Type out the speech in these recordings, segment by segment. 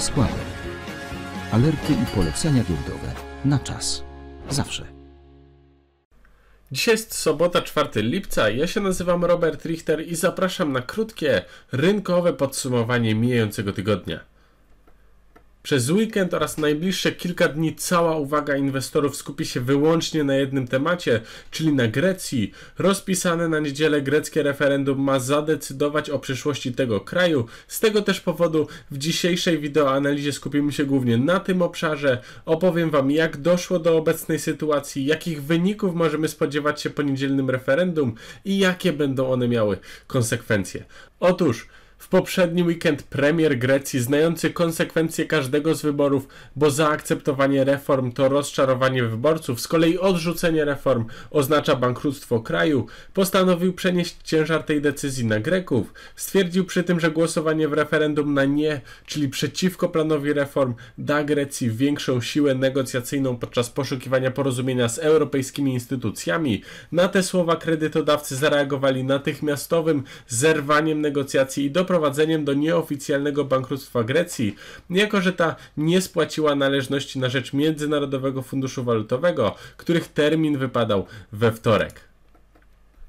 składu. Alerty i polecenia giełdowe na czas. Zawsze. Dzisiaj jest sobota 4 lipca. Ja się nazywam Robert Richter i zapraszam na krótkie rynkowe podsumowanie mijającego tygodnia. Przez weekend oraz najbliższe kilka dni cała uwaga inwestorów skupi się wyłącznie na jednym temacie, czyli na Grecji. Rozpisane na niedzielę greckie referendum ma zadecydować o przyszłości tego kraju. Z tego też powodu w dzisiejszej wideoanalizie skupimy się głównie na tym obszarze. Opowiem Wam, jak doszło do obecnej sytuacji, jakich wyników możemy spodziewać się po niedzielnym referendum i jakie będą one miały konsekwencje. Otóż, w poprzedni weekend premier Grecji, znający konsekwencje każdego z wyborów, bo zaakceptowanie reform to rozczarowanie wyborców, z kolei odrzucenie reform oznacza bankructwo kraju, postanowił przenieść ciężar tej decyzji na Greków. Stwierdził przy tym, że głosowanie w referendum na nie, czyli przeciwko planowi reform, da Grecji większą siłę negocjacyjną podczas poszukiwania porozumienia z europejskimi instytucjami. Na te słowa kredytodawcy zareagowali natychmiastowym zerwaniem negocjacji i do doprowadzeniem do nieoficjalnego bankructwa Grecji, jako że ta nie spłaciła należności na rzecz Międzynarodowego Funduszu Walutowego, których termin wypadał we wtorek.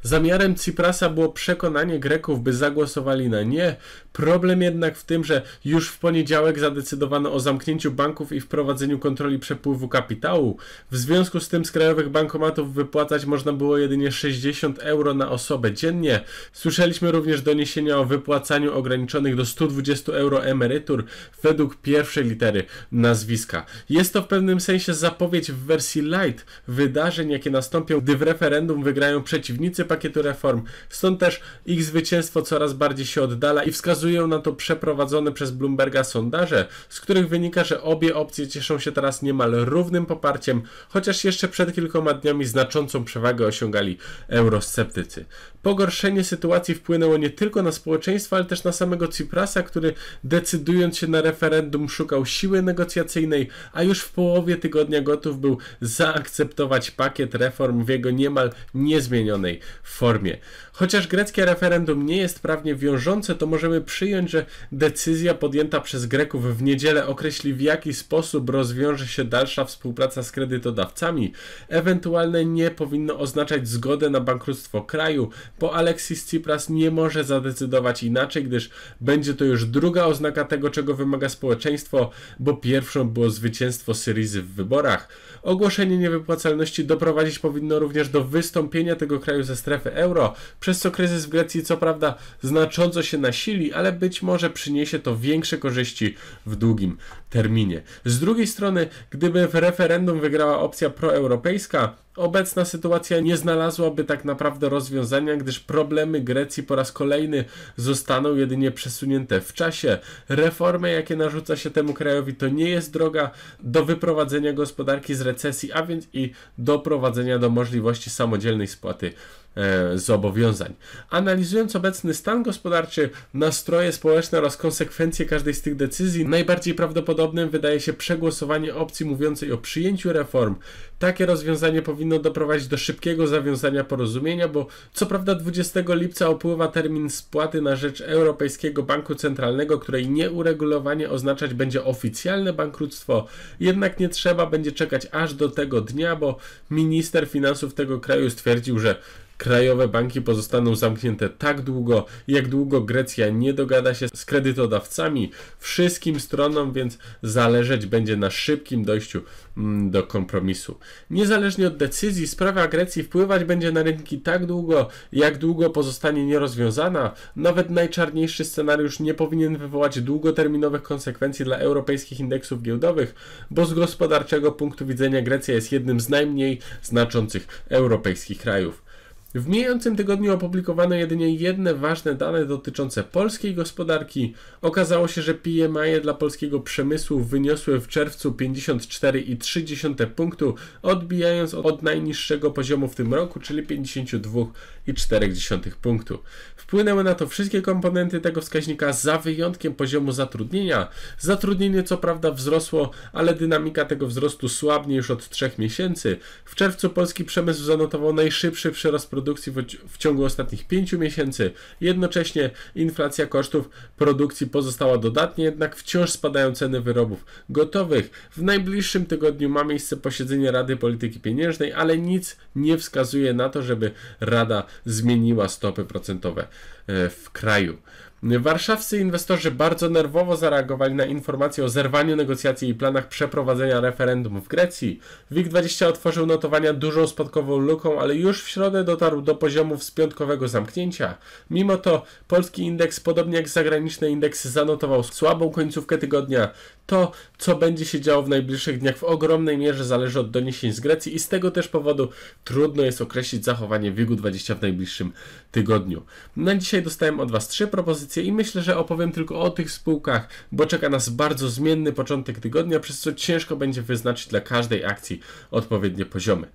Zamiarem Ciprasa było przekonanie Greków, by zagłosowali na nie. Problem jednak w tym, że już w poniedziałek zadecydowano o zamknięciu banków i wprowadzeniu kontroli przepływu kapitału. W związku z tym z krajowych bankomatów wypłacać można było jedynie 60 euro na osobę dziennie. Słyszeliśmy również doniesienia o wypłacaniu ograniczonych do 120 euro emerytur według pierwszej litery nazwiska. Jest to w pewnym sensie zapowiedź w wersji light wydarzeń, jakie nastąpią, gdy w referendum wygrają przeciwnicy pakietu reform. Stąd też ich zwycięstwo coraz bardziej się oddala i wskazują na to przeprowadzone przez Bloomberga sondaże, z których wynika, że obie opcje cieszą się teraz niemal równym poparciem, chociaż jeszcze przed kilkoma dniami znaczącą przewagę osiągali eurosceptycy. Pogorszenie sytuacji wpłynęło nie tylko na społeczeństwo, ale też na samego Tsiprasa, który decydując się na referendum szukał siły negocjacyjnej, a już w połowie tygodnia gotów był zaakceptować pakiet reform w jego niemal niezmienionej formie. Chociaż greckie referendum nie jest prawnie wiążące, to możemy przyjąć, że decyzja podjęta przez Greków w niedzielę określi w jaki sposób rozwiąże się dalsza współpraca z kredytodawcami. Ewentualne nie powinno oznaczać zgodę na bankructwo kraju, bo Alexis Tsipras nie może zadecydować inaczej, gdyż będzie to już druga oznaka tego, czego wymaga społeczeństwo, bo pierwszą było zwycięstwo Syrizy w wyborach. Ogłoszenie niewypłacalności doprowadzić powinno również do wystąpienia tego kraju ze strefy strefy euro, przez co kryzys w Grecji co prawda znacząco się nasili, ale być może przyniesie to większe korzyści w długim terminie. Z drugiej strony, gdyby w referendum wygrała opcja proeuropejska, Obecna sytuacja nie znalazłaby tak naprawdę rozwiązania, gdyż problemy Grecji po raz kolejny zostaną jedynie przesunięte w czasie. Reformy, jakie narzuca się temu krajowi, to nie jest droga do wyprowadzenia gospodarki z recesji, a więc i doprowadzenia do możliwości samodzielnej spłaty E, zobowiązań. Analizując obecny stan gospodarczy, nastroje społeczne oraz konsekwencje każdej z tych decyzji, najbardziej prawdopodobnym wydaje się przegłosowanie opcji mówiącej o przyjęciu reform. Takie rozwiązanie powinno doprowadzić do szybkiego zawiązania porozumienia, bo co prawda 20 lipca opływa termin spłaty na rzecz Europejskiego Banku Centralnego, której nieuregulowanie oznaczać będzie oficjalne bankructwo. Jednak nie trzeba będzie czekać aż do tego dnia, bo minister finansów tego kraju stwierdził, że krajowe banki pozostaną zamknięte tak długo, jak długo Grecja nie dogada się z kredytodawcami. Wszystkim stronom więc zależeć będzie na szybkim dojściu mm, do kompromisu. Niezależnie od decyzji, sprawa Grecji wpływać będzie na rynki tak długo, jak długo pozostanie nierozwiązana. Nawet najczarniejszy scenariusz nie powinien wywołać długoterminowych konsekwencji dla europejskich indeksów giełdowych, bo z gospodarczego punktu widzenia Grecja jest jednym z najmniej znaczących europejskich krajów. W mijającym tygodniu opublikowano jedynie jedne ważne dane dotyczące polskiej gospodarki. Okazało się, że PMI dla polskiego przemysłu wyniosły w czerwcu 54,3 punktu, odbijając od najniższego poziomu w tym roku, czyli 52,4 punktu. Wpłynęły na to wszystkie komponenty tego wskaźnika, za wyjątkiem poziomu zatrudnienia. Zatrudnienie co prawda wzrosło, ale dynamika tego wzrostu słabnie już od trzech miesięcy. W czerwcu polski przemysł zanotował najszybszy przyrost produkcji produkcji w, ciągu ostatnich 5 miesięcy. Jednocześnie inflacja kosztów produkcji pozostała dodatnia, jednak wciąż spadają ceny wyrobów gotowych. W najbliższym tygodniu ma miejsce posiedzenie Rady Polityki Pieniężnej, ale nic nie wskazuje na to, żeby Rada zmieniła stopy procentowe e, w kraju. Warszawscy inwestorzy bardzo nerwowo zareagowali na informacje o zerwaniu negocjacji i planach przeprowadzenia referendum w Grecji. WIG20 otworzył notowania dużą spadkową luką, ale już w środę dotarł do poziomów z piątkowego zamknięcia. Mimo to polski indeks, podobnie jak zagraniczny indeks, zanotował słabą końcówkę tygodnia. To, co będzie się działo w najbliższych dniach, w ogromnej mierze zależy od doniesień z Grecji i z tego też powodu trudno jest określić zachowanie WIG-20 w najbliższym tygodniu. Na dzisiaj dostałem od Was trzy propozycje i myślę, że opowiem tylko o tych spółkach, bo czeka nas bardzo zmienny początek tygodnia, przez co ciężko będzie wyznaczyć dla każdej akcji odpowiednie poziomy.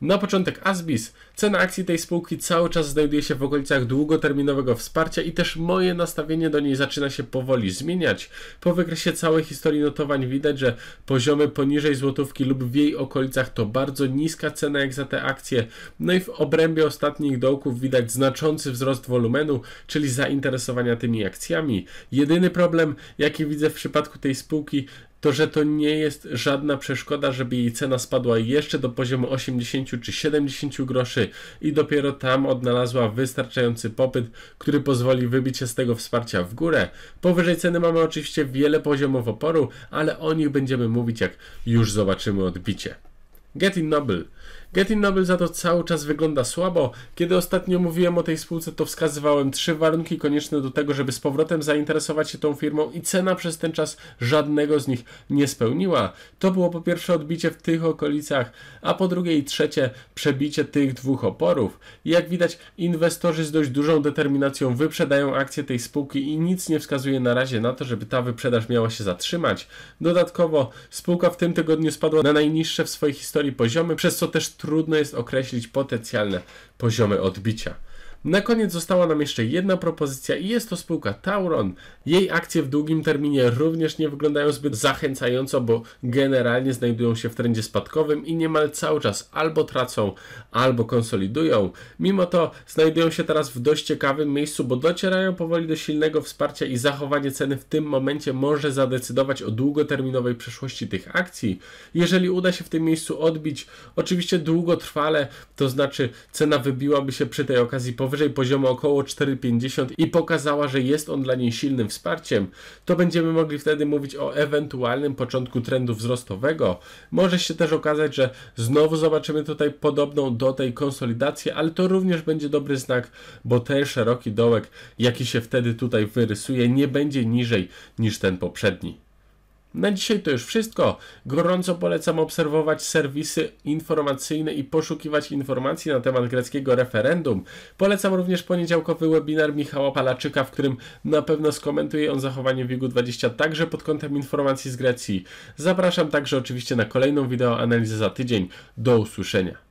Na początek Asbis. Cena akcji tej spółki cały czas znajduje się w okolicach długoterminowego wsparcia i też moje nastawienie do niej zaczyna się powoli zmieniać. Po wykresie całej historii notowań widać, że poziomy poniżej złotówki lub w jej okolicach to bardzo niska cena jak za te akcje. No i w obrębie ostatnich dołków widać znaczący wzrost wolumenu, czyli zainteresowania tymi akcjami. Jedyny problem, jaki widzę w przypadku tej spółki, to, że to nie jest żadna przeszkoda, żeby jej cena spadła jeszcze do poziomu 80 czy 70 groszy i dopiero tam odnalazła wystarczający popyt, który pozwoli wybić się z tego wsparcia w górę. Powyżej ceny mamy oczywiście wiele poziomów oporu, ale o nich będziemy mówić jak już zobaczymy odbicie. Getting Noble. Getin Noble za to cały czas wygląda słabo. Kiedy ostatnio mówiłem o tej spółce, to wskazywałem trzy warunki konieczne do tego, żeby z powrotem zainteresować się tą firmą i cena przez ten czas żadnego z nich nie spełniła. To było po pierwsze odbicie w tych okolicach, a po drugie i trzecie przebicie tych dwóch oporów. Jak widać, inwestorzy z dość dużą determinacją wyprzedają akcje tej spółki i nic nie wskazuje na razie na to, żeby ta wyprzedaż miała się zatrzymać. Dodatkowo spółka w tym tygodniu spadła na najniższe w swojej historii poziomy, przez co też trudno jest określić potencjalne poziomy odbicia. Na koniec została nam jeszcze jedna propozycja i jest to spółka Tauron. Jej akcje w długim terminie również nie wyglądają zbyt zachęcająco, bo generalnie znajdują się w trendzie spadkowym i niemal cały czas albo tracą, albo konsolidują. Mimo to znajdują się teraz w dość ciekawym miejscu, bo docierają powoli do silnego wsparcia i zachowanie ceny w tym momencie może zadecydować o długoterminowej przyszłości tych akcji. Jeżeli uda się w tym miejscu odbić, oczywiście długotrwale, to znaczy cena wybiłaby się przy tej okazji powyżej powyżej poziomu około 4,50 i pokazała, że jest on dla niej silnym wsparciem, to będziemy mogli wtedy mówić o ewentualnym początku trendu wzrostowego. Może się też okazać, że znowu zobaczymy tutaj podobną do tej konsolidację, ale to również będzie dobry znak, bo ten szeroki dołek, jaki się wtedy tutaj wyrysuje, nie będzie niżej niż ten poprzedni. Na dzisiaj to już wszystko. Gorąco polecam obserwować serwisy informacyjne i poszukiwać informacji na temat greckiego referendum. Polecam również poniedziałkowy webinar Michała Palaczyka, w którym na pewno skomentuje on zachowanie wig 20 także pod kątem informacji z Grecji. Zapraszam także oczywiście na kolejną wideoanalizę za tydzień. Do usłyszenia.